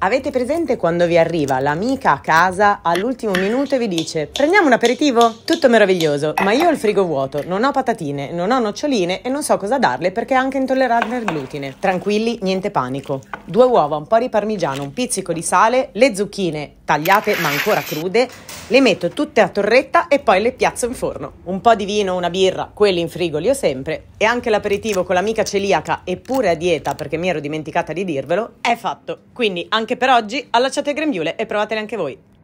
Avete presente quando vi arriva l'amica a casa all'ultimo minuto e vi dice prendiamo un aperitivo? Tutto meraviglioso, ma io ho il frigo vuoto, non ho patatine, non ho noccioline e non so cosa darle perché è anche intollerante al glutine. Tranquilli, niente panico. Due uova, un po' di parmigiano, un pizzico di sale, le zucchine tagliate ma ancora crude, le metto tutte a torretta e poi le piazzo in forno. Un po' di vino, una birra, quelli in frigo li ho sempre e anche l'aperitivo con l'amica celiaca eppure a dieta perché mi ero dimenticata di dirvelo è fatto. Quindi anche per oggi allacciate il grembiule e provatele anche voi.